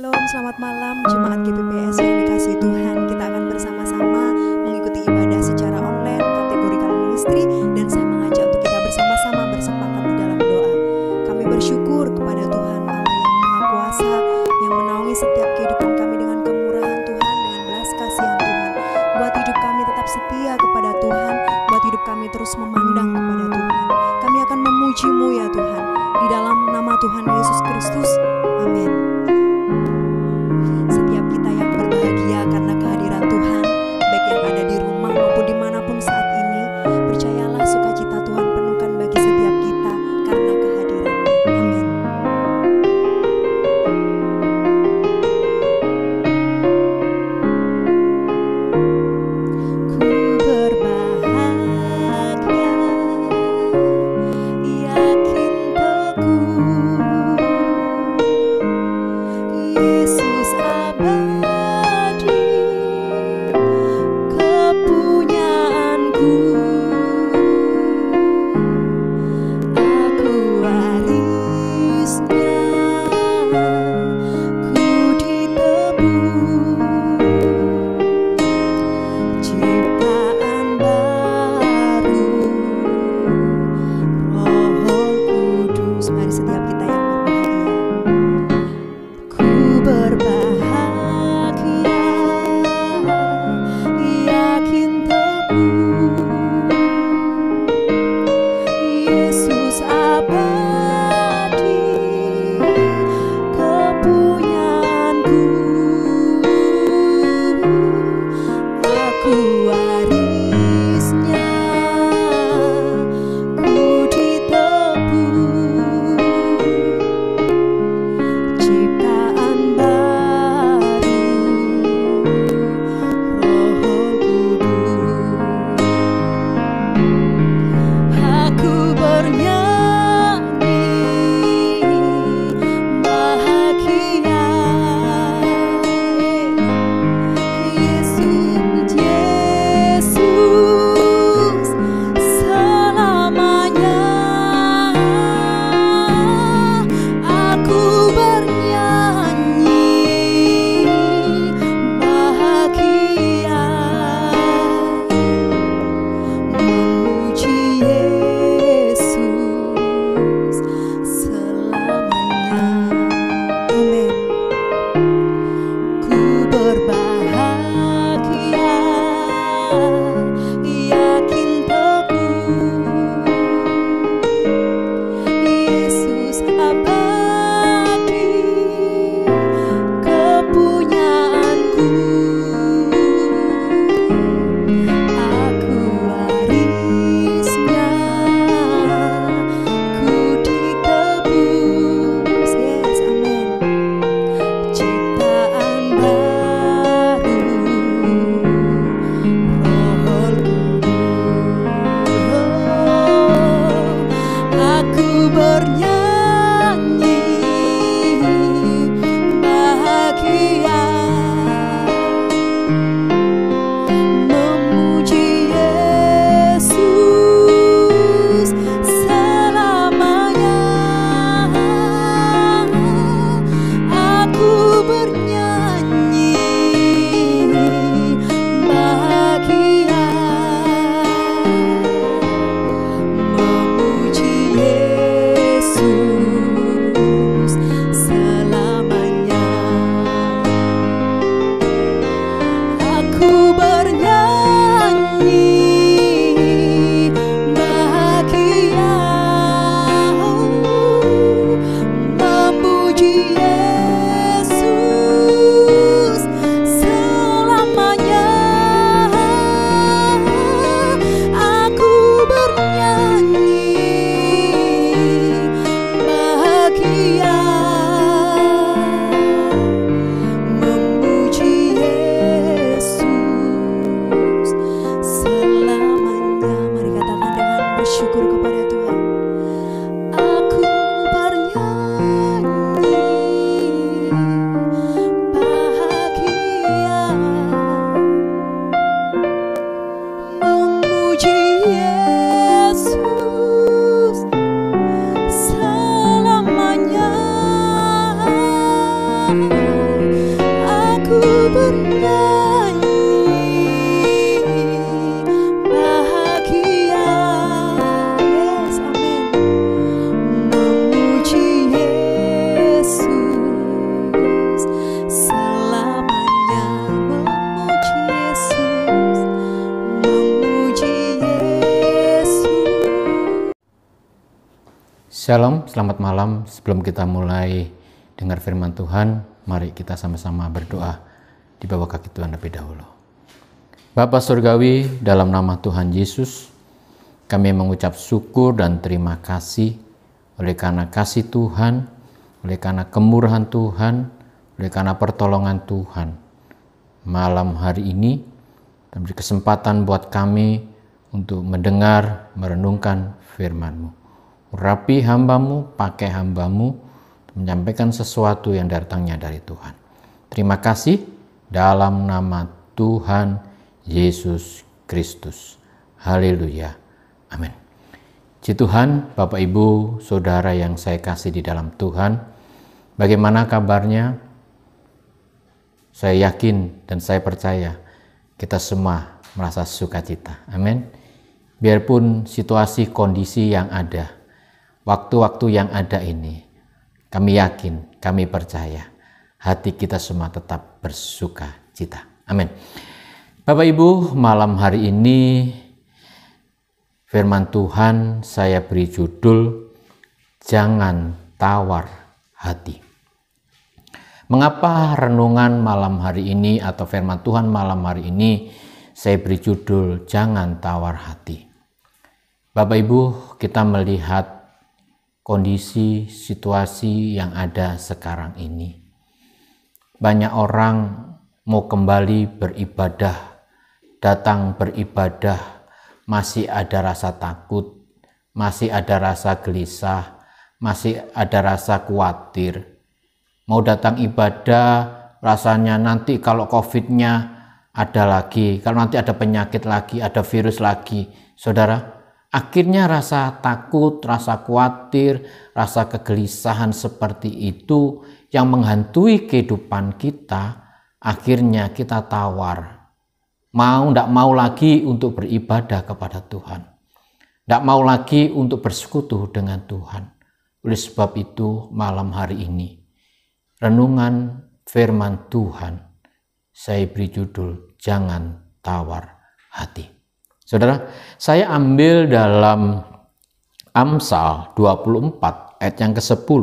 Shalom, selamat malam Jemaat GPPS yang dikasih Tuhan Kita akan bersama-sama mengikuti ibadah secara online kategori kalian ministry Dan saya mengajak untuk kita bersama-sama bersepakat di dalam doa Kami bersyukur kepada Tuhan Allah yang Maha Kuasa Yang menaungi setiap kehidupan kami dengan kemurahan Tuhan Dengan belas kasihan Tuhan Buat hidup kami tetap setia kepada Tuhan Buat hidup kami terus memandang kepada Tuhan Kami akan memujimu ya Tuhan Di dalam nama Tuhan Yesus Kristus Selamat malam. Sebelum kita mulai dengar firman Tuhan, mari kita sama-sama berdoa di bawah kaki Tuhan lebih dahulu. Bapa Surgawi, dalam nama Tuhan Yesus, kami mengucap syukur dan terima kasih oleh karena kasih Tuhan, oleh karena kemurahan Tuhan, oleh karena pertolongan Tuhan. Malam hari ini, dan beri kesempatan buat kami untuk mendengar, merenungkan firman-Mu urapi hambamu, pakai hambamu, menyampaikan sesuatu yang datangnya dari Tuhan. Terima kasih dalam nama Tuhan Yesus Kristus. Haleluya. Amin. Puji Tuhan, Bapak Ibu, Saudara yang saya kasih di dalam Tuhan, bagaimana kabarnya? Saya yakin dan saya percaya kita semua merasa sukacita. Amin. Biarpun situasi kondisi yang ada, waktu-waktu yang ada ini, kami yakin, kami percaya, hati kita semua tetap bersuka cita. Amin. Bapak Ibu, malam hari ini firman Tuhan saya beri judul Jangan Tawar Hati. Mengapa renungan malam hari ini atau firman Tuhan malam hari ini saya beri judul Jangan Tawar Hati. Bapak Ibu, kita melihat kondisi situasi yang ada sekarang ini. Banyak orang mau kembali beribadah, datang beribadah, masih ada rasa takut, masih ada rasa gelisah, masih ada rasa khawatir. Mau datang ibadah, rasanya nanti kalau COVID-nya ada lagi, kalau nanti ada penyakit lagi, ada virus lagi, saudara, Akhirnya rasa takut, rasa khawatir, rasa kegelisahan seperti itu yang menghantui kehidupan kita, akhirnya kita tawar. Mau tidak mau lagi untuk beribadah kepada Tuhan. Tidak mau lagi untuk bersekutu dengan Tuhan. Oleh sebab itu malam hari ini, renungan firman Tuhan, saya beri judul Jangan Tawar Hati. Saudara, saya ambil dalam Amsal 24 ayat yang ke-10.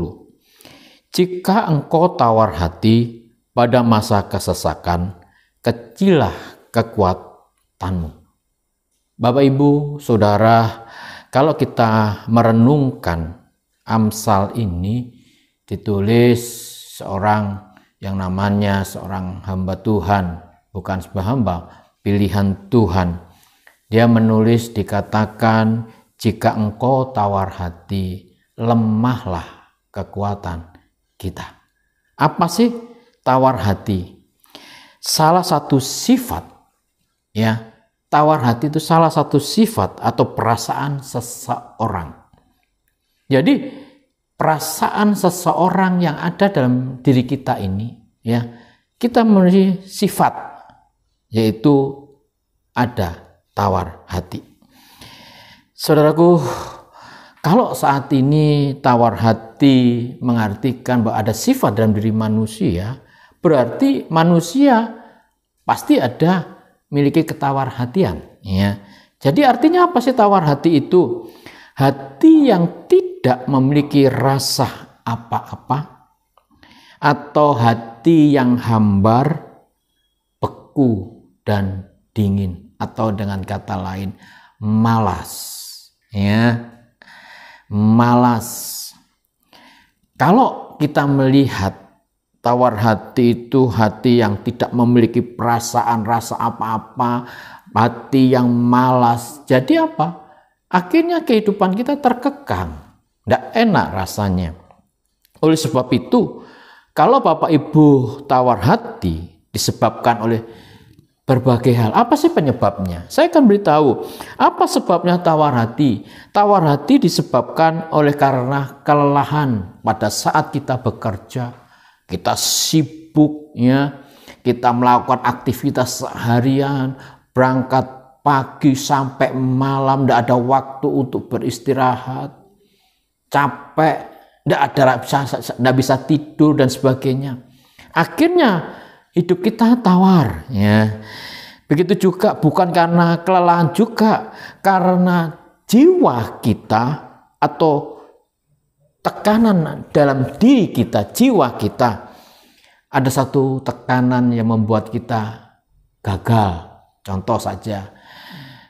Jika engkau tawar hati pada masa kesesakan, kecilah kekuatanmu. Bapak Ibu, Saudara, kalau kita merenungkan Amsal ini ditulis seorang yang namanya seorang hamba Tuhan, bukan sebuah hamba, pilihan Tuhan dia menulis dikatakan jika engkau tawar hati, lemahlah kekuatan kita. Apa sih tawar hati? Salah satu sifat ya, tawar hati itu salah satu sifat atau perasaan seseorang. Jadi perasaan seseorang yang ada dalam diri kita ini ya, kita memiliki sifat yaitu ada tawar hati. Saudaraku, kalau saat ini tawar hati mengartikan bahwa ada sifat dalam diri manusia, berarti manusia pasti ada miliki ketawar hatian. Ya. Jadi artinya apa sih tawar hati itu? Hati yang tidak memiliki rasa apa-apa atau hati yang hambar, beku, dan dingin atau dengan kata lain malas ya malas kalau kita melihat tawar hati itu hati yang tidak memiliki perasaan rasa apa-apa hati yang malas jadi apa akhirnya kehidupan kita terkekang tidak enak rasanya oleh sebab itu kalau Bapak Ibu tawar hati disebabkan oleh berbagai hal. Apa sih penyebabnya? Saya akan beritahu apa sebabnya tawar hati. Tawar hati disebabkan oleh karena kelelahan pada saat kita bekerja, kita sibuknya, kita melakukan aktivitas seharian, berangkat pagi sampai malam, tidak ada waktu untuk beristirahat, capek, tidak ada tidak bisa tidur dan sebagainya. Akhirnya Hidup kita tawar, ya. Begitu juga bukan karena kelelahan juga, karena jiwa kita atau tekanan dalam diri kita, jiwa kita ada satu tekanan yang membuat kita gagal. Contoh saja,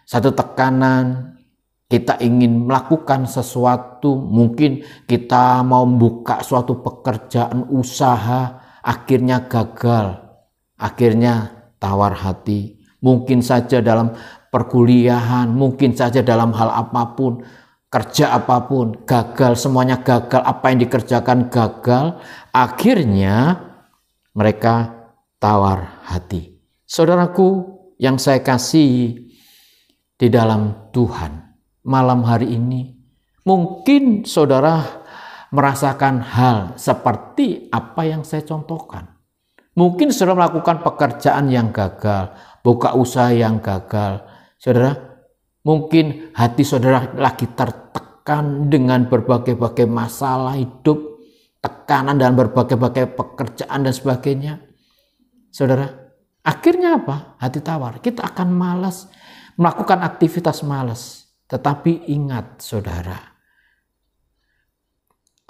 satu tekanan kita ingin melakukan sesuatu, mungkin kita mau buka suatu pekerjaan usaha, akhirnya gagal Akhirnya tawar hati, mungkin saja dalam perkuliahan, mungkin saja dalam hal apapun, kerja apapun, gagal, semuanya gagal, apa yang dikerjakan gagal. Akhirnya mereka tawar hati. Saudaraku yang saya kasih di dalam Tuhan, malam hari ini mungkin saudara merasakan hal seperti apa yang saya contohkan. Mungkin saudara melakukan pekerjaan yang gagal, buka usaha yang gagal. Saudara, mungkin hati saudara lagi tertekan dengan berbagai-bagai masalah hidup, tekanan dan berbagai-bagai pekerjaan dan sebagainya. Saudara, akhirnya apa? Hati tawar. Kita akan malas melakukan aktivitas malas. Tetapi ingat saudara,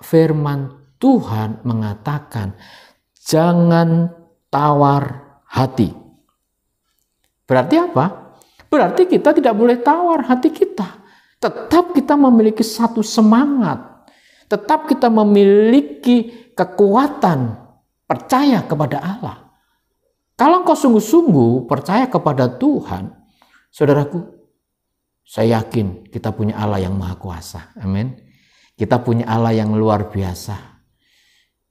firman Tuhan mengatakan jangan tawar hati. Berarti apa? Berarti kita tidak boleh tawar hati kita. Tetap kita memiliki satu semangat. Tetap kita memiliki kekuatan percaya kepada Allah. Kalau engkau sungguh-sungguh percaya kepada Tuhan, saudaraku, saya yakin kita punya Allah yang maha kuasa. Amin. Kita punya Allah yang luar biasa.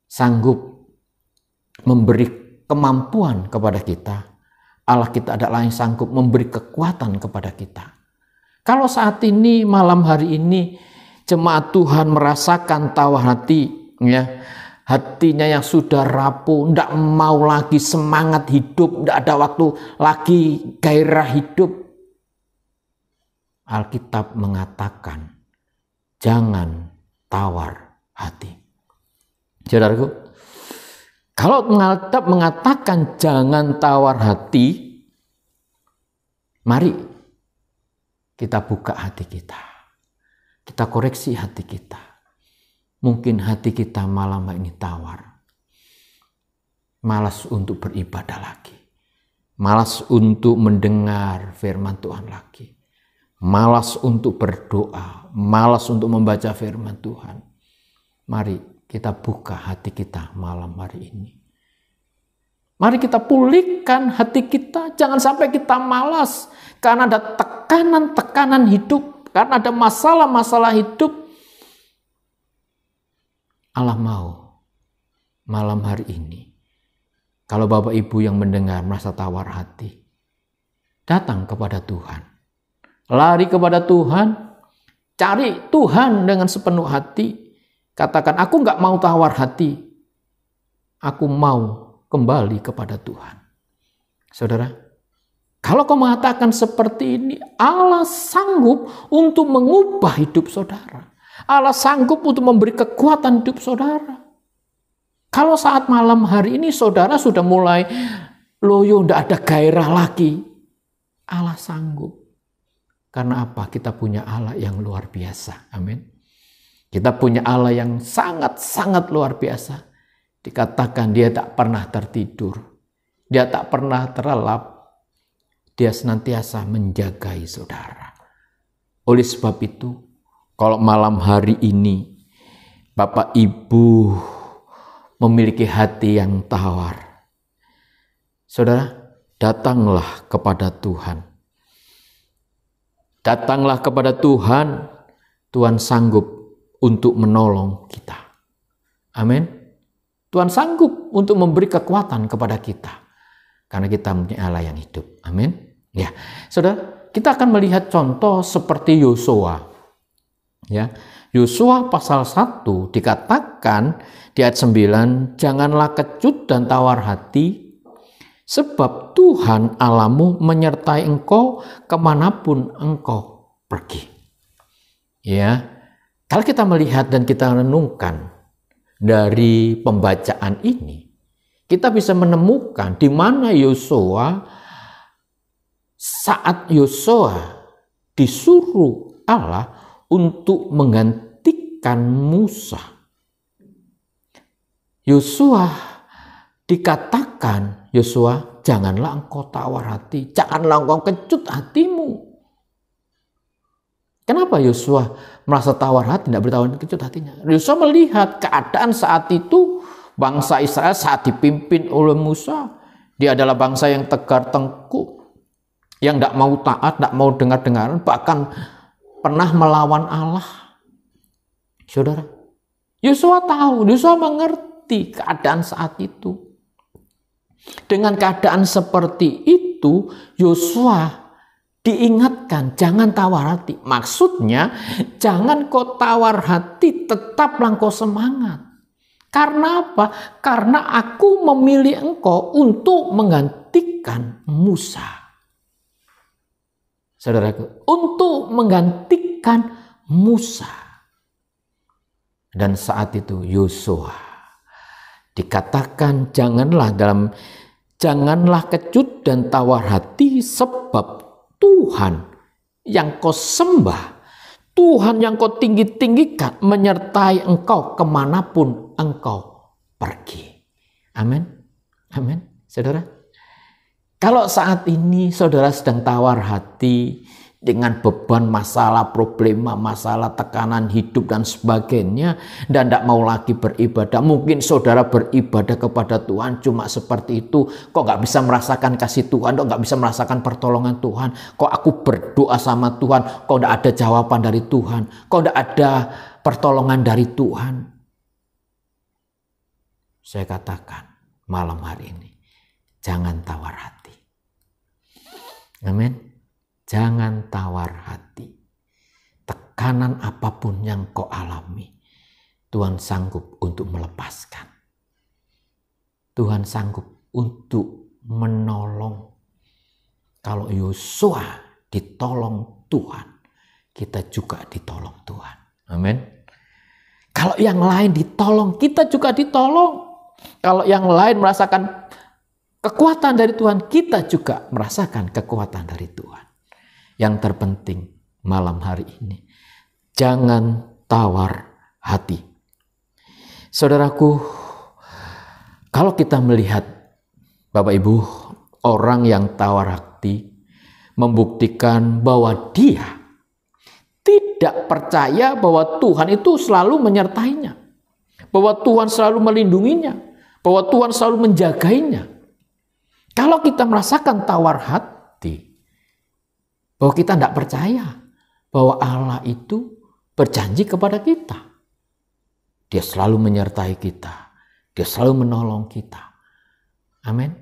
Sanggup memberi kemampuan kepada kita. Allah kita adalah yang sanggup memberi kekuatan kepada kita. Kalau saat ini malam hari ini jemaat Tuhan merasakan tawa hati ya hatinya yang sudah rapuh, tidak mau lagi semangat hidup, tidak ada waktu lagi gairah hidup. Alkitab mengatakan, jangan tawar hati. Saudaraku, kalau tetap mengatakan jangan tawar hati, mari kita buka hati kita. Kita koreksi hati kita. Mungkin hati kita malam ini tawar. Malas untuk beribadah lagi. Malas untuk mendengar firman Tuhan lagi. Malas untuk berdoa. Malas untuk membaca firman Tuhan. Mari kita buka hati kita malam hari ini. Mari kita pulihkan hati kita, jangan sampai kita malas karena ada tekanan-tekanan hidup, karena ada masalah-masalah hidup. Allah mau malam hari ini, kalau Bapak Ibu yang mendengar merasa tawar hati, datang kepada Tuhan. Lari kepada Tuhan, cari Tuhan dengan sepenuh hati, Katakan, aku nggak mau tawar hati. Aku mau kembali kepada Tuhan. Saudara, kalau kau mengatakan seperti ini, Allah sanggup untuk mengubah hidup saudara. Allah sanggup untuk memberi kekuatan hidup saudara. Kalau saat malam hari ini saudara sudah mulai loyo, tidak ada gairah lagi. Allah sanggup. Karena apa? Kita punya Allah yang luar biasa. Amin. Kita punya Allah yang sangat-sangat luar biasa. Dikatakan dia tak pernah tertidur. Dia tak pernah terlelap. Dia senantiasa menjagai saudara. Oleh sebab itu, kalau malam hari ini Bapak Ibu memiliki hati yang tawar. Saudara, datanglah kepada Tuhan. Datanglah kepada Tuhan, Tuhan sanggup untuk menolong kita. Amin. Tuhan sanggup untuk memberi kekuatan kepada kita karena kita mempunyai Allah yang hidup. Amin. Ya, saudara, kita akan melihat contoh seperti Yosua. Ya, Yosua pasal 1 dikatakan di ayat 9, janganlah kecut dan tawar hati, sebab Tuhan Alamu menyertai engkau kemanapun engkau pergi. Ya, kalau kita melihat dan kita renungkan dari pembacaan ini, kita bisa menemukan di mana Yosua saat Yosua disuruh Allah untuk menggantikan Musa. Yosua dikatakan, Yosua janganlah engkau tawar hati, janganlah engkau kecut hatimu. Kenapa Yosua merasa tawar hati, tidak bertawar kecut hatinya. Yosua melihat keadaan saat itu bangsa Israel saat dipimpin oleh Musa. Dia adalah bangsa yang tegar tengku yang tidak mau taat, tidak mau dengar-dengaran, bahkan pernah melawan Allah. Saudara, Yosua tahu, Yosua mengerti keadaan saat itu. Dengan keadaan seperti itu, Yosua diingatkan jangan tawar hati. Maksudnya jangan kau tawar hati, tetap langkau semangat. Karena apa? Karena aku memilih engkau untuk menggantikan Musa. Saudaraku, untuk menggantikan Musa. Dan saat itu Yosua dikatakan janganlah dalam janganlah kecut dan tawar hati sebab Tuhan yang kau sembah, Tuhan yang kau tinggi-tinggikan menyertai engkau kemanapun engkau pergi. Amin. Amin. Saudara. Kalau saat ini saudara sedang tawar hati, dengan beban masalah, problema, masalah, tekanan hidup dan sebagainya dan tidak mau lagi beribadah. Mungkin saudara beribadah kepada Tuhan cuma seperti itu. Kok nggak bisa merasakan kasih Tuhan, kok nggak bisa merasakan pertolongan Tuhan. Kok aku berdoa sama Tuhan, kok tidak ada jawaban dari Tuhan. Kok tidak ada pertolongan dari Tuhan. Saya katakan malam hari ini, jangan tawar hati. Amin. Jangan tawar hati. Tekanan apapun yang kau alami, Tuhan sanggup untuk melepaskan. Tuhan sanggup untuk menolong. Kalau Yosua ditolong Tuhan, kita juga ditolong Tuhan. Amin. Kalau yang lain ditolong, kita juga ditolong. Kalau yang lain merasakan kekuatan dari Tuhan, kita juga merasakan kekuatan dari Tuhan yang terpenting malam hari ini. Jangan tawar hati. Saudaraku, kalau kita melihat Bapak Ibu, orang yang tawar hati membuktikan bahwa dia tidak percaya bahwa Tuhan itu selalu menyertainya, bahwa Tuhan selalu melindunginya, bahwa Tuhan selalu menjagainya. Kalau kita merasakan tawar hati, bahwa kita tidak percaya bahwa Allah itu berjanji kepada kita. Dia selalu menyertai kita. Dia selalu menolong kita. Amin.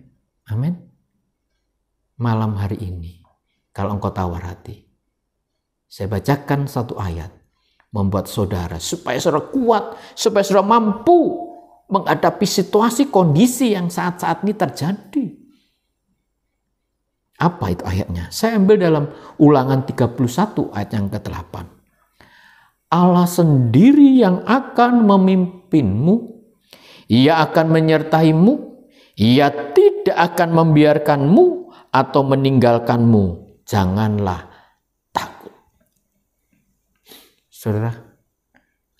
Amin. Malam hari ini, kalau engkau tawar hati, saya bacakan satu ayat membuat saudara supaya saudara kuat, supaya saudara mampu menghadapi situasi kondisi yang saat-saat ini terjadi. Apa itu ayatnya? Saya ambil dalam ulangan 31 ayat yang ke-8. Allah sendiri yang akan memimpinmu, ia akan menyertaimu, ia tidak akan membiarkanmu atau meninggalkanmu. Janganlah takut. Saudara,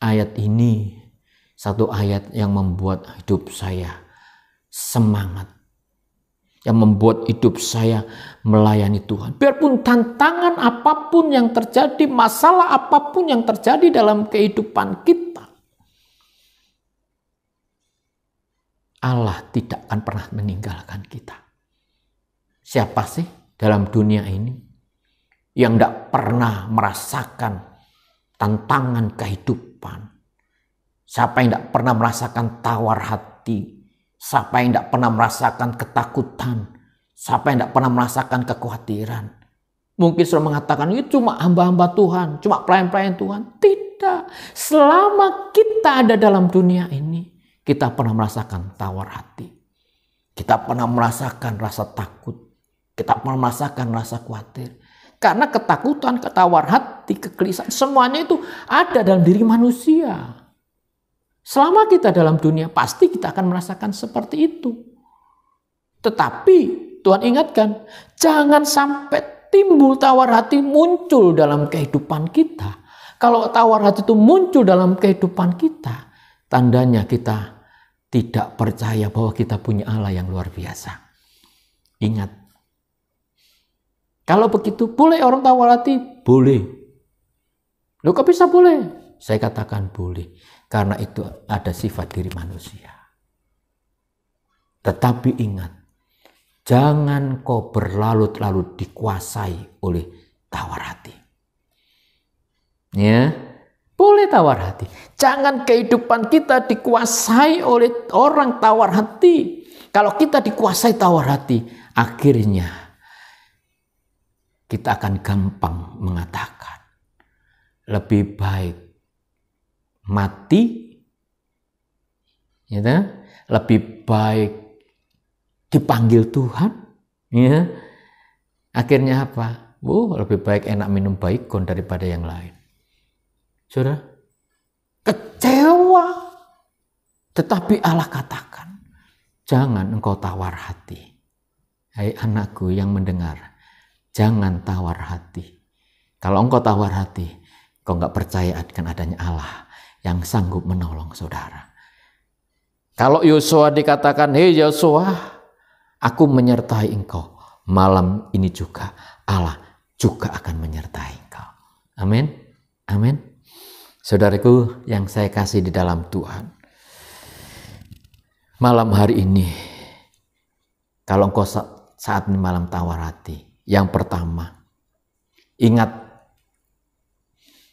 ayat ini satu ayat yang membuat hidup saya semangat yang membuat hidup saya melayani Tuhan. Biarpun tantangan apapun yang terjadi, masalah apapun yang terjadi dalam kehidupan kita, Allah tidak akan pernah meninggalkan kita. Siapa sih dalam dunia ini yang tidak pernah merasakan tantangan kehidupan? Siapa yang tidak pernah merasakan tawar hati, Siapa yang tidak pernah merasakan ketakutan? Siapa yang tidak pernah merasakan kekhawatiran? Mungkin sudah mengatakan itu cuma hamba-hamba Tuhan, cuma pelayan-pelayan Tuhan. Tidak. Selama kita ada dalam dunia ini, kita pernah merasakan tawar hati. Kita pernah merasakan rasa takut. Kita pernah merasakan rasa khawatir. Karena ketakutan, ketawar hati, kekelisahan, semuanya itu ada dalam diri manusia. Selama kita dalam dunia, pasti kita akan merasakan seperti itu. Tetapi Tuhan ingatkan, jangan sampai timbul tawar hati muncul dalam kehidupan kita. Kalau tawar hati itu muncul dalam kehidupan kita, tandanya kita tidak percaya bahwa kita punya Allah yang luar biasa. Ingat, kalau begitu boleh orang tawar hati? Boleh. Loh kok bisa boleh? Saya katakan boleh karena itu ada sifat diri manusia. Tetapi ingat, jangan kau berlalut-lalut dikuasai oleh tawar hati. Ya, boleh tawar hati. Jangan kehidupan kita dikuasai oleh orang tawar hati. Kalau kita dikuasai tawar hati, akhirnya kita akan gampang mengatakan lebih baik mati ya lebih baik dipanggil Tuhan ya akhirnya apa oh, lebih baik enak minum kon daripada yang lain sudah kecewa tetapi Allah katakan jangan engkau tawar hati hai anakku yang mendengar jangan tawar hati kalau engkau tawar hati kau nggak percaya akan adanya Allah yang sanggup menolong saudara. Kalau Yosua dikatakan, "Hei Yosua, aku menyertai engkau." Malam ini juga Allah juga akan menyertai engkau. Amin. Amin. Saudaraku yang saya kasih di dalam Tuhan. Malam hari ini kalau engkau saat ini malam tawar hati, yang pertama ingat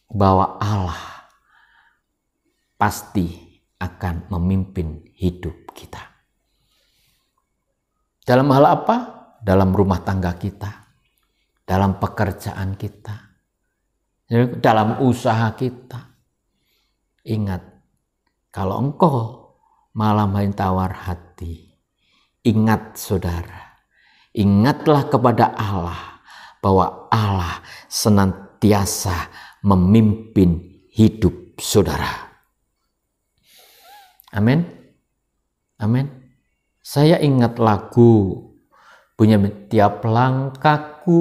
bahwa Allah pasti akan memimpin hidup kita. Dalam hal apa? Dalam rumah tangga kita, dalam pekerjaan kita, dalam usaha kita. Ingat, kalau engkau malam main tawar hati, ingat saudara, ingatlah kepada Allah bahwa Allah senantiasa memimpin hidup saudara. Amin. Amin. Saya ingat lagu punya tiap langkahku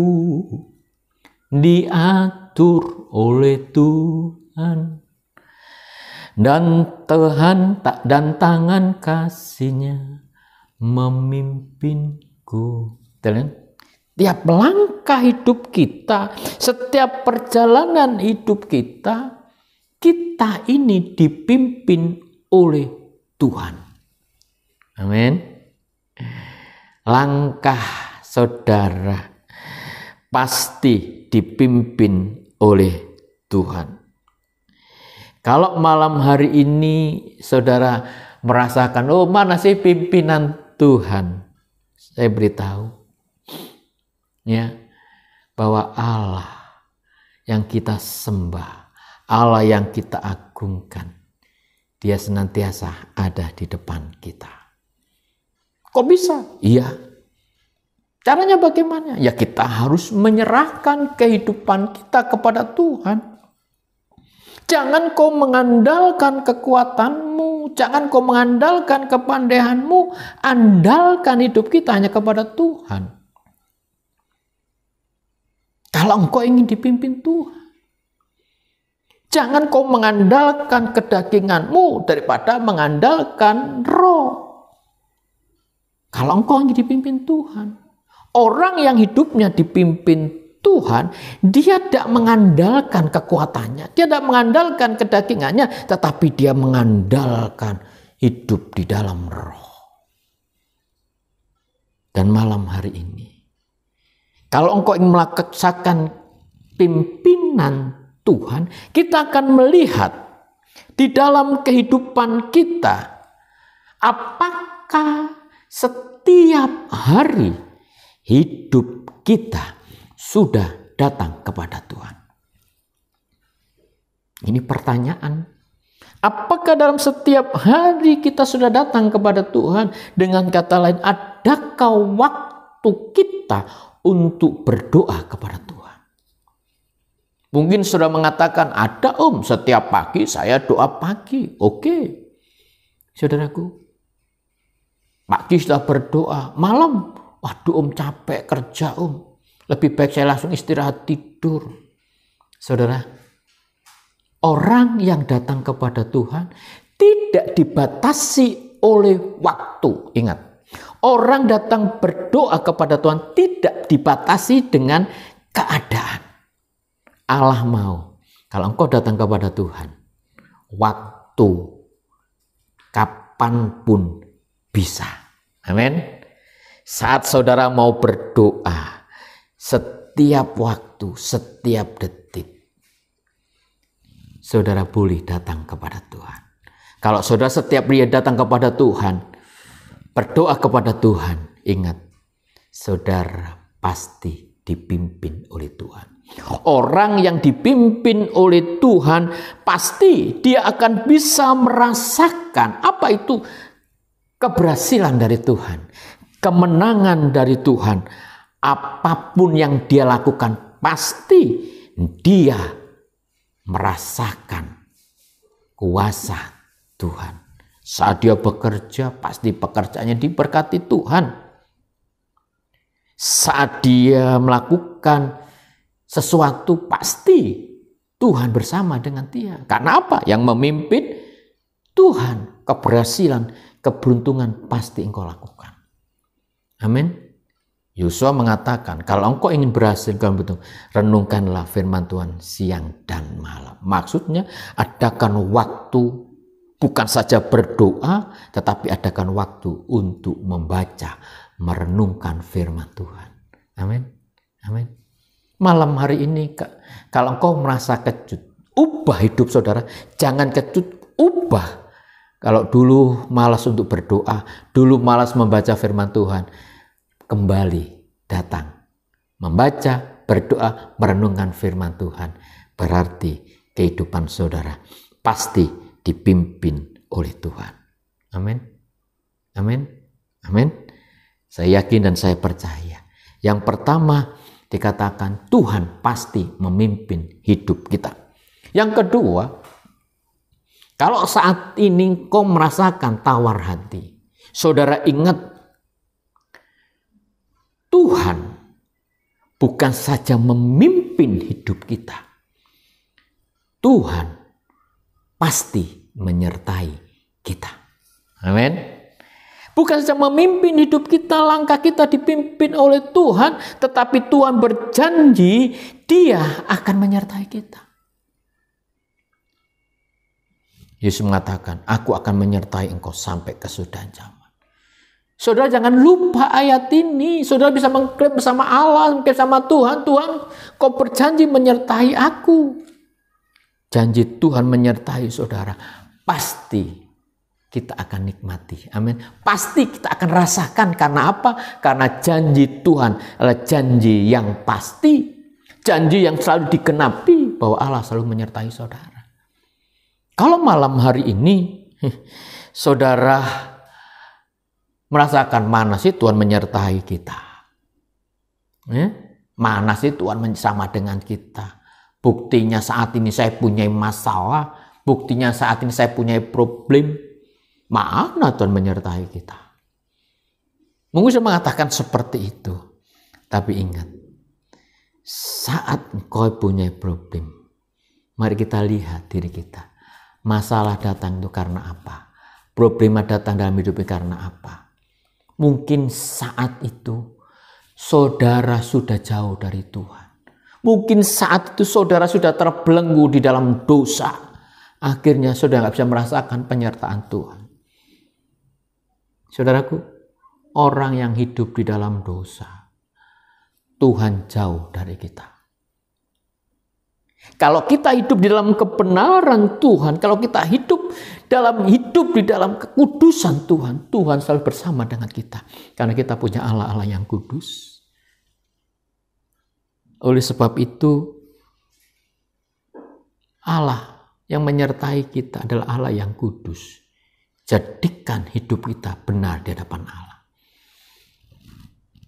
diatur oleh Tuhan dan Tuhan tak dan tangan kasihnya memimpinku. Telen kan? Tiap langkah hidup kita, setiap perjalanan hidup kita, kita ini dipimpin oleh Tuhan. Amin. Langkah saudara pasti dipimpin oleh Tuhan. Kalau malam hari ini saudara merasakan, oh mana sih pimpinan Tuhan? Saya beritahu, ya, bahwa Allah yang kita sembah, Allah yang kita agungkan, dia senantiasa ada di depan kita. Kok bisa? Iya. Caranya bagaimana? Ya kita harus menyerahkan kehidupan kita kepada Tuhan. Jangan kau mengandalkan kekuatanmu, jangan kau mengandalkan kepandaianmu, andalkan hidup kita hanya kepada Tuhan. Kalau engkau ingin dipimpin Tuhan, Jangan kau mengandalkan kedaginganmu daripada mengandalkan roh. Kalau engkau ingin dipimpin Tuhan. Orang yang hidupnya dipimpin Tuhan, dia tidak mengandalkan kekuatannya. Dia tidak mengandalkan kedagingannya, tetapi dia mengandalkan hidup di dalam roh. Dan malam hari ini, kalau engkau ingin melaksanakan pimpinan Tuhan, kita akan melihat di dalam kehidupan kita apakah setiap hari hidup kita sudah datang kepada Tuhan. Ini pertanyaan. Apakah dalam setiap hari kita sudah datang kepada Tuhan? Dengan kata lain, adakah waktu kita untuk berdoa kepada Tuhan? Mungkin sudah mengatakan, ada om, setiap pagi saya doa pagi. Oke, saudaraku. Pagi sudah berdoa, malam, waduh om capek kerja om. Lebih baik saya langsung istirahat tidur. Saudara, orang yang datang kepada Tuhan tidak dibatasi oleh waktu. Ingat, Orang datang berdoa kepada Tuhan tidak dibatasi dengan keadaan. Allah mau. Kalau engkau datang kepada Tuhan, waktu kapanpun bisa. Amin. Saat saudara mau berdoa, setiap waktu, setiap detik, saudara boleh datang kepada Tuhan. Kalau saudara setiap dia datang kepada Tuhan, berdoa kepada Tuhan, ingat, saudara pasti dipimpin oleh Tuhan. Orang yang dipimpin oleh Tuhan pasti dia akan bisa merasakan apa itu keberhasilan dari Tuhan, kemenangan dari Tuhan. Apapun yang dia lakukan pasti dia merasakan kuasa Tuhan. Saat dia bekerja pasti pekerjaannya diberkati Tuhan. Saat dia melakukan sesuatu pasti Tuhan bersama dengan dia. Karena apa? Yang memimpin Tuhan, keberhasilan, keberuntungan pasti engkau lakukan. Amin. Yusuf mengatakan, kalau engkau ingin berhasil, kamu betul, renungkanlah firman Tuhan siang dan malam. Maksudnya, adakan waktu bukan saja berdoa, tetapi adakan waktu untuk membaca, merenungkan firman Tuhan. Amin. Amin malam hari ini kalau engkau merasa kecut ubah hidup saudara. Jangan kecut ubah. Kalau dulu malas untuk berdoa, dulu malas membaca firman Tuhan, kembali datang. Membaca, berdoa, merenungkan firman Tuhan. Berarti kehidupan saudara pasti dipimpin oleh Tuhan. Amin. Amin. Amin. Saya yakin dan saya percaya. Yang pertama, dikatakan Tuhan pasti memimpin hidup kita. Yang kedua, kalau saat ini kau merasakan tawar hati, saudara ingat Tuhan bukan saja memimpin hidup kita. Tuhan pasti menyertai kita. Amin. Bukan saja memimpin hidup kita, langkah kita dipimpin oleh Tuhan, tetapi Tuhan berjanji Dia akan menyertai kita. Yesus mengatakan, "Aku akan menyertai engkau sampai kesudahan zaman." Saudara jangan lupa ayat ini. Saudara bisa mengklaim bersama Allah, mengklaim sama Tuhan, Tuhan, kau berjanji menyertai aku. Janji Tuhan menyertai saudara pasti kita akan nikmati. Amin. Pasti kita akan rasakan karena apa? Karena janji Tuhan adalah janji yang pasti, janji yang selalu dikenapi bahwa Allah selalu menyertai saudara. Kalau malam hari ini saudara merasakan mana sih Tuhan menyertai kita? Eh? Mana sih Tuhan sama dengan kita? Buktinya saat ini saya punya masalah, buktinya saat ini saya punya problem, nah Tuhan menyertai kita? Mungkin saya mengatakan seperti itu. Tapi ingat, saat engkau punya problem, mari kita lihat diri kita. Masalah datang itu karena apa? Problema datang dalam hidupnya karena apa? Mungkin saat itu saudara sudah jauh dari Tuhan. Mungkin saat itu saudara sudah terbelenggu di dalam dosa. Akhirnya saudara nggak bisa merasakan penyertaan Tuhan. Saudaraku, orang yang hidup di dalam dosa, Tuhan jauh dari kita. Kalau kita hidup di dalam kebenaran Tuhan, kalau kita hidup dalam hidup di dalam kekudusan Tuhan, Tuhan selalu bersama dengan kita karena kita punya Allah-Allah yang kudus. Oleh sebab itu, Allah yang menyertai kita adalah Allah yang kudus jadikan hidup kita benar di hadapan Allah.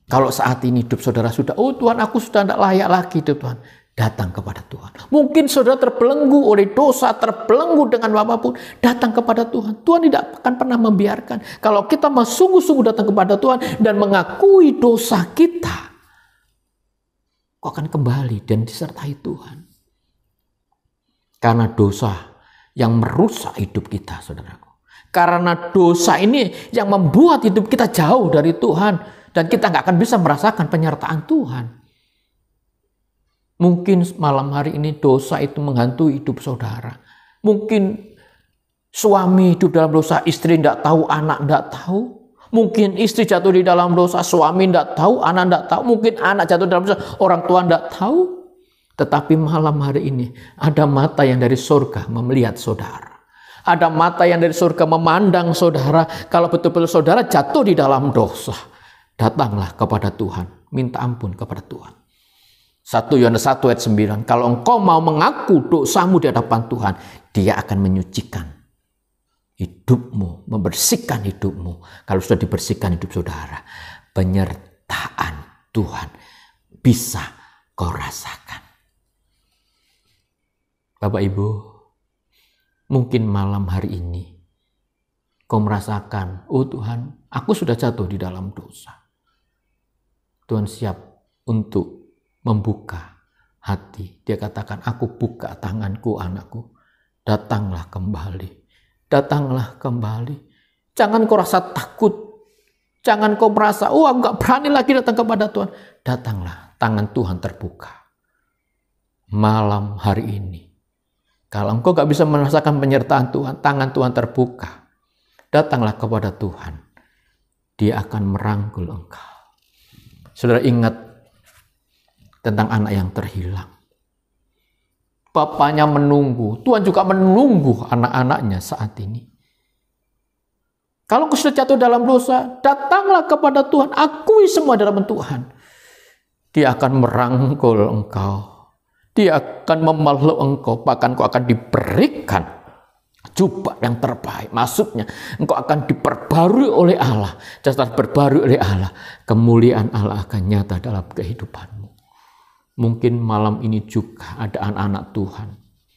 Kalau saat ini hidup saudara sudah, oh Tuhan aku sudah tidak layak lagi hidup Tuhan. Datang kepada Tuhan. Mungkin saudara terbelenggu oleh dosa, terbelenggu dengan apapun. Datang kepada Tuhan. Tuhan tidak akan pernah membiarkan. Kalau kita mau sungguh-sungguh datang kepada Tuhan dan mengakui dosa kita, kau akan kembali dan disertai Tuhan. Karena dosa yang merusak hidup kita, saudaraku karena dosa ini yang membuat hidup kita jauh dari Tuhan. Dan kita nggak akan bisa merasakan penyertaan Tuhan. Mungkin malam hari ini dosa itu menghantui hidup saudara. Mungkin suami hidup dalam dosa, istri tidak tahu, anak tidak tahu. Mungkin istri jatuh di dalam dosa, suami tidak tahu, anak tidak tahu. Mungkin anak jatuh dalam dosa, orang tua tidak tahu. Tetapi malam hari ini ada mata yang dari surga memelihat saudara. Ada mata yang dari surga memandang saudara. Kalau betul-betul saudara jatuh di dalam dosa. Datanglah kepada Tuhan. Minta ampun kepada Tuhan. 1 Yohanes 1 ayat 9. Kalau engkau mau mengaku dosamu di hadapan Tuhan. Dia akan menyucikan hidupmu. Membersihkan hidupmu. Kalau sudah dibersihkan hidup saudara. Penyertaan Tuhan bisa kau rasakan. Bapak Ibu, Mungkin malam hari ini kau merasakan, oh Tuhan, aku sudah jatuh di dalam dosa. Tuhan siap untuk membuka hati. Dia katakan, aku buka tanganku anakku. Datanglah kembali. Datanglah kembali. Jangan kau rasa takut. Jangan kau merasa, oh aku gak berani lagi datang kepada Tuhan. Datanglah, tangan Tuhan terbuka. Malam hari ini, kalau engkau gak bisa merasakan penyertaan Tuhan, tangan Tuhan terbuka. Datanglah kepada Tuhan. Dia akan merangkul engkau. Saudara ingat tentang anak yang terhilang. Bapaknya menunggu. Tuhan juga menunggu anak-anaknya saat ini. Kalau engkau sudah jatuh dalam dosa, datanglah kepada Tuhan. Akui semua dalam Tuhan. Dia akan merangkul engkau dia akan memeluk engkau, bahkan kau akan diberikan jubah yang terbaik. Maksudnya, engkau akan diperbarui oleh Allah. Jasa berbarui oleh Allah. Kemuliaan Allah akan nyata dalam kehidupanmu. Mungkin malam ini juga ada anak-anak Tuhan.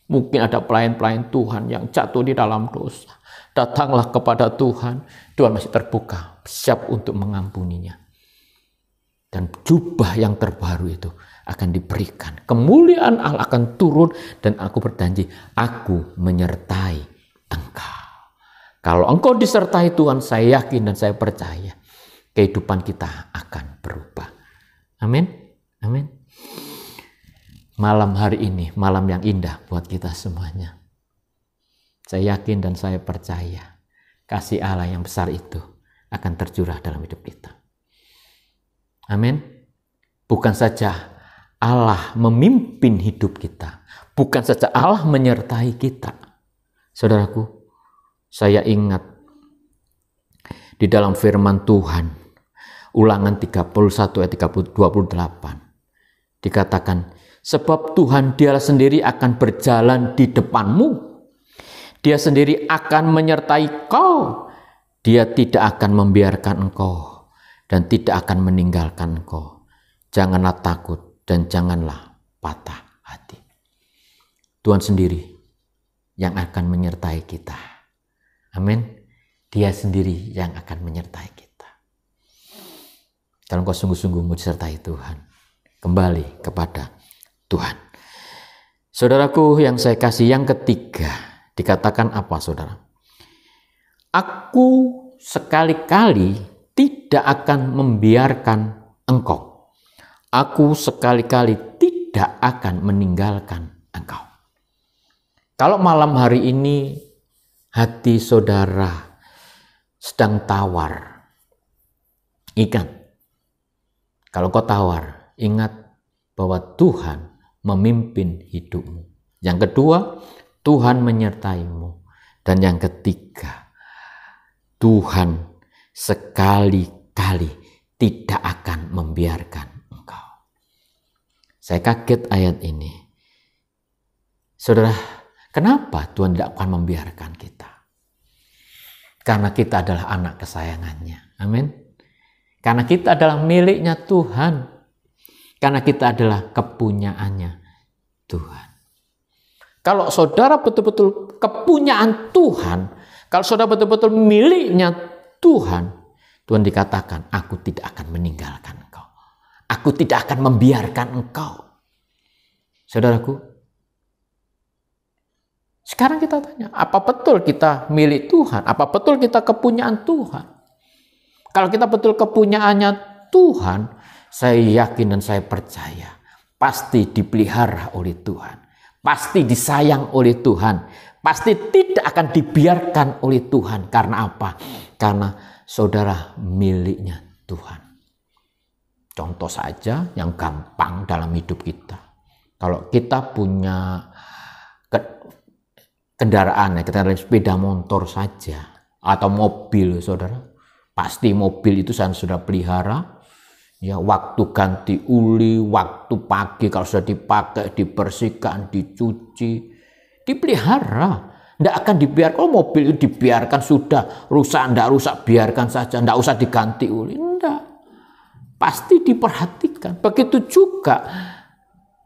Mungkin ada pelayan-pelayan Tuhan yang jatuh di dalam dosa. Datanglah kepada Tuhan. Tuhan masih terbuka, siap untuk mengampuninya. Dan jubah yang terbaru itu akan diberikan. Kemuliaan Allah akan turun dan aku berjanji, aku menyertai engkau. Kalau engkau disertai Tuhan, saya yakin dan saya percaya kehidupan kita akan berubah. Amin. Amin. Malam hari ini, malam yang indah buat kita semuanya. Saya yakin dan saya percaya kasih Allah yang besar itu akan tercurah dalam hidup kita. Amin. Bukan saja Allah memimpin hidup kita, bukan saja Allah menyertai kita. Saudaraku, saya ingat di dalam firman Tuhan, ulangan 31 ayat 28, dikatakan, sebab Tuhan dialah sendiri akan berjalan di depanmu. Dia sendiri akan menyertai kau. Dia tidak akan membiarkan engkau dan tidak akan meninggalkan engkau. Janganlah takut, dan janganlah patah hati. Tuhan sendiri yang akan menyertai kita. Amin. Dia sendiri yang akan menyertai kita. Kalau engkau sungguh-sungguh mau disertai Tuhan, kembali kepada Tuhan. Saudaraku yang saya kasih yang ketiga, dikatakan apa saudara? Aku sekali-kali tidak akan membiarkan engkau Aku sekali-kali tidak akan meninggalkan engkau. Kalau malam hari ini hati saudara sedang tawar, ingat, kalau kau tawar, ingat bahwa Tuhan memimpin hidupmu. Yang kedua, Tuhan menyertaimu. Dan yang ketiga, Tuhan sekali-kali tidak akan membiarkan saya kaget ayat ini. Saudara, kenapa Tuhan tidak akan membiarkan kita? Karena kita adalah anak kesayangannya. Amin. Karena kita adalah miliknya Tuhan. Karena kita adalah kepunyaannya Tuhan. Kalau saudara betul-betul kepunyaan Tuhan, kalau saudara betul-betul miliknya Tuhan, Tuhan dikatakan, aku tidak akan meninggalkan Aku tidak akan membiarkan engkau. Saudaraku, sekarang kita tanya, apa betul kita milik Tuhan? Apa betul kita kepunyaan Tuhan? Kalau kita betul kepunyaannya Tuhan, saya yakin dan saya percaya pasti dipelihara oleh Tuhan, pasti disayang oleh Tuhan, pasti tidak akan dibiarkan oleh Tuhan. Karena apa? Karena saudara miliknya Tuhan. Contoh saja yang gampang dalam hidup kita. Kalau kita punya kendaraan, ya, kita naik sepeda motor saja, atau mobil, saudara. Pasti mobil itu saya sudah pelihara, ya waktu ganti uli, waktu pagi kalau sudah dipakai, dibersihkan, dicuci, dipelihara. Tidak akan dibiarkan, kalau mobil itu dibiarkan sudah rusak, tidak rusak, biarkan saja, tidak usah diganti uli, tidak pasti diperhatikan. Begitu juga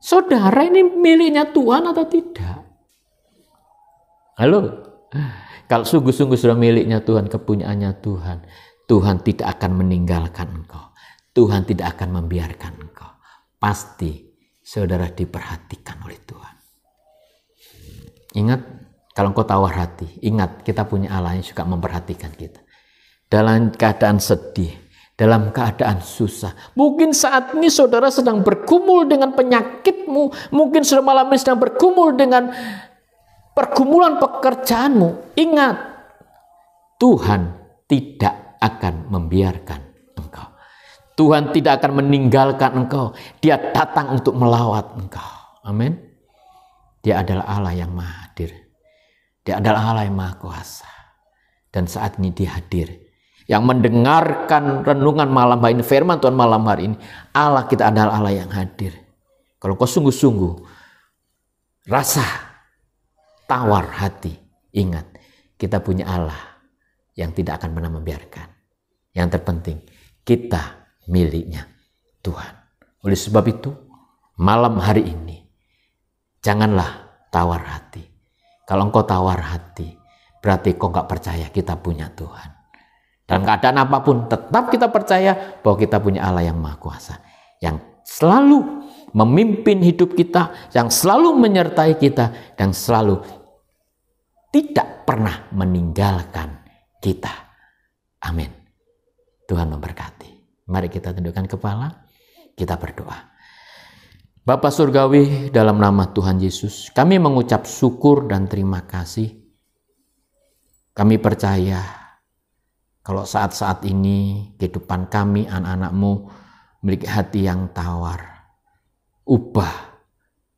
saudara ini miliknya Tuhan atau tidak. Halo. Kalau sungguh-sungguh sudah miliknya Tuhan, kepunyaannya Tuhan, Tuhan tidak akan meninggalkan engkau. Tuhan tidak akan membiarkan engkau. Pasti saudara diperhatikan oleh Tuhan. Ingat, kalau engkau tawar hati, ingat kita punya Allah yang suka memperhatikan kita. Dalam keadaan sedih, dalam keadaan susah. Mungkin saat ini saudara sedang bergumul dengan penyakitmu, mungkin sudah malam ini sedang bergumul dengan pergumulan pekerjaanmu. Ingat, Tuhan tidak akan membiarkan engkau. Tuhan tidak akan meninggalkan engkau. Dia datang untuk melawat engkau. Amin. Dia adalah Allah yang maha hadir. Dia adalah Allah yang maha kuasa. Dan saat ini dia hadir yang mendengarkan renungan malam hari ini, firman Tuhan malam hari ini, Allah kita adalah Allah yang hadir. Kalau kau sungguh-sungguh rasa tawar hati, ingat kita punya Allah yang tidak akan pernah membiarkan. Yang terpenting kita miliknya Tuhan. Oleh sebab itu malam hari ini janganlah tawar hati. Kalau engkau tawar hati, berarti kau nggak percaya kita punya Tuhan. Dalam keadaan apapun, tetap kita percaya bahwa kita punya Allah yang Maha Kuasa, yang selalu memimpin hidup kita, yang selalu menyertai kita, dan selalu tidak pernah meninggalkan kita. Amin. Tuhan memberkati. Mari kita tundukkan kepala, kita berdoa. Bapa Surgawi, dalam nama Tuhan Yesus, kami mengucap syukur dan terima kasih. Kami percaya kalau saat-saat ini kehidupan kami anak-anakmu memiliki hati yang tawar. Ubah.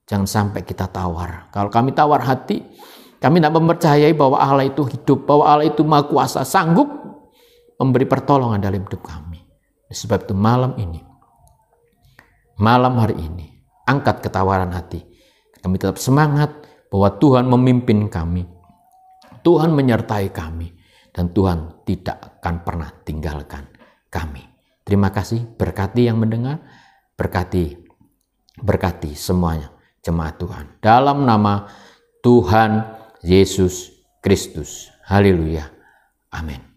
Jangan sampai kita tawar. Kalau kami tawar hati, kami tidak mempercayai bahwa Allah itu hidup, bahwa Allah itu maha kuasa, sanggup memberi pertolongan dalam hidup kami. Sebab itu malam ini, malam hari ini, angkat ketawaran hati. Kami tetap semangat bahwa Tuhan memimpin kami. Tuhan menyertai kami dan Tuhan tidak akan pernah tinggalkan kami. Terima kasih, berkati yang mendengar, berkati, berkati semuanya, jemaat Tuhan. Dalam nama Tuhan Yesus Kristus. Haleluya. Amin.